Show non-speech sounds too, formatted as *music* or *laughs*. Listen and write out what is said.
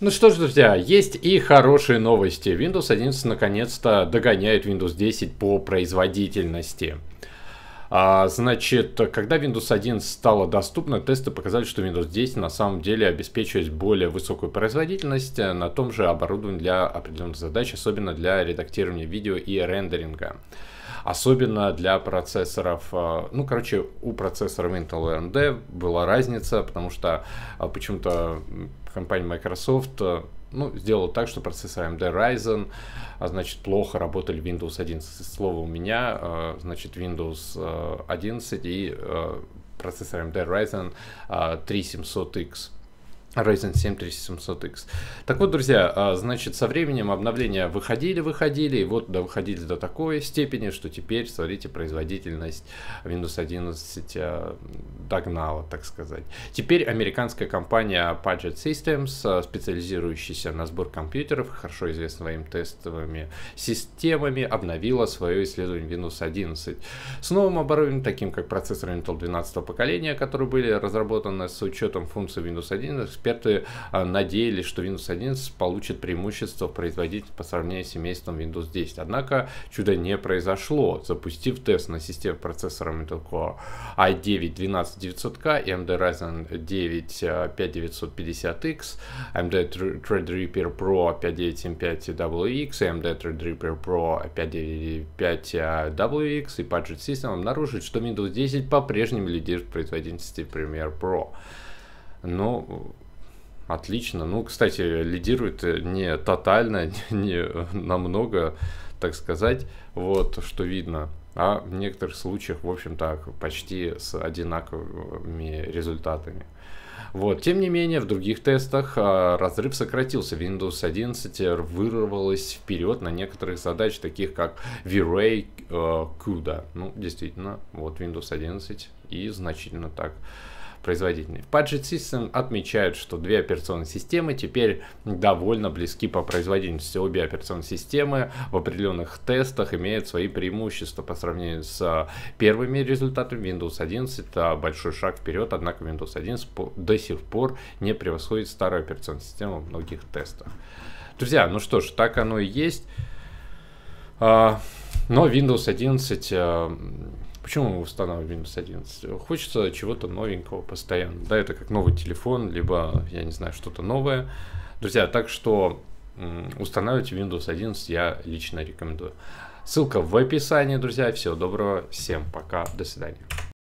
Ну что ж, друзья, есть и хорошие новости. Windows 11 наконец-то догоняет Windows 10 по производительности. А, значит, когда Windows 1 стала доступна, тесты показали, что Windows 10 на самом деле обеспечивает более высокую производительность э, на том же оборудовании для определенных задач, особенно для редактирования видео и рендеринга. Особенно для процессоров, э, ну, короче, у процессоров Intel и AMD была разница, потому что э, почему-то компания Microsoft ну, сделал так, что процессор AMD Ryzen, а значит, плохо работали Windows 11. Слово у меня, а, значит, Windows 11 а, и а, процессор AMD Ryzen 3700X. Ryzen 7 3700X. Так вот, друзья, а, значит, со временем обновления выходили, выходили, и вот да, выходили до такой степени, что теперь, смотрите, производительность Windows 11 а, догнала, так сказать. Теперь американская компания Paget Systems, а, специализирующаяся на сбор компьютеров, хорошо известна своими тестовыми системами, обновила свое исследование Windows 11. С новым оборудованием, таким как процессоры Intel 12 поколения, которые были разработаны с учетом функций Windows 11, эксперты а, надеялись, что Windows 11 получит преимущество в производительности по сравнению с семейством Windows 10. Однако чудо не произошло. Запустив тест на системе процессора Intel Core i9 12900K и AMD Ryzen 9 5950X, AMD Threadripper Pro 5975WX и AMD Threadripper Pro 5995WX а, и Budget System обнаружить, что Windows 10 по-прежнему лидирует в производительности Premiere Pro. Но Отлично. Ну, кстати, лидирует э, не тотально, *laughs* не э, намного, так сказать, вот что видно. А в некоторых случаях, в общем так почти с одинаковыми результатами. Вот. Тем не менее, в других тестах а, разрыв сократился. Windows 11 вырвалась вперед на некоторых задач, таких как V-Ray э, CUDA. Ну, действительно, вот Windows 11 и значительно так производительной. В Budget System отмечают, что две операционные системы теперь довольно близки по производительности. Обе операционные системы в определенных тестах имеют свои преимущества по сравнению с а, первыми результатами Windows 11. Это а, большой шаг вперед, однако Windows 11 до сих пор не превосходит старую операционную систему в многих тестах. Друзья, ну что ж, так оно и есть. А, но Windows 11 Почему мы устанавливаем Windows 11? Хочется чего-то новенького постоянно. Да, это как новый телефон, либо, я не знаю, что-то новое. Друзья, так что устанавливайте Windows 11, я лично рекомендую. Ссылка в описании, друзья. Всего доброго, всем пока, до свидания.